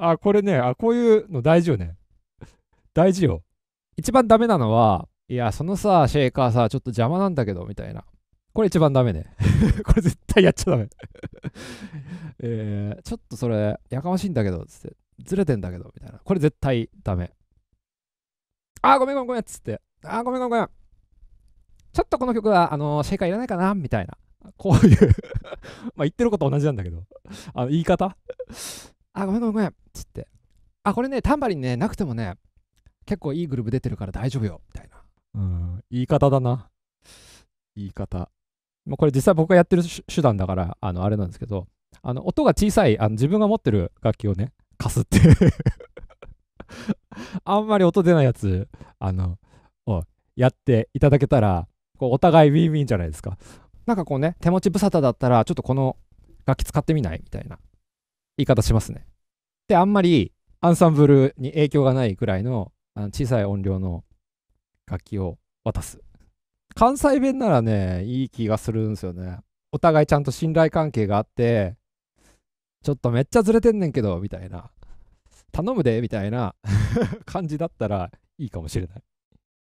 あ、これね、あ、こういうの大事よね。大事よ。一番ダメなのは、いや、そのさ、シェイカーさ、ちょっと邪魔なんだけど、みたいな。これ一番ダメね。これ絶対やっちゃダメ えー、ちょっとそれ、やかましいんだけど、つって。ずれてんだけど、みたいな。これ絶対ダメ。あ、ごめんごめんごめん、つって。あ、ごめんごめんごめん。ちょっとこの曲は、あのー、シェイカーいらないかな、みたいな。こういう まあ言ってること同じなんだけど。あの、言い方あ、ごめんごめんごめん。つって。あ、これね、タンバリンね、なくてもね、結構いいグループ出てるから大丈夫よ。みたいな。うん。言い方だな。言い方。まこれ実際僕がやってる手段だから、あの、あれなんですけど、あの、音が小さい、あの自分が持ってる楽器をね、貸すって あんまり音出ないやつ、あの、をやっていただけたら、こうお互いウィンウィンじゃないですか。なんかこうね、手持ち無沙汰だったら、ちょっとこの楽器使ってみないみたいな。言い方しますね。で、あんまりアンサンブルに影響がないくらいのあの小さい音量の楽器を渡す。関西弁ならね、いい気がするんですよね。お互いちゃんと信頼関係があって、ちょっとめっちゃずれてんねんけど、みたいな。頼むで、みたいな 感じだったらいいかもしれない。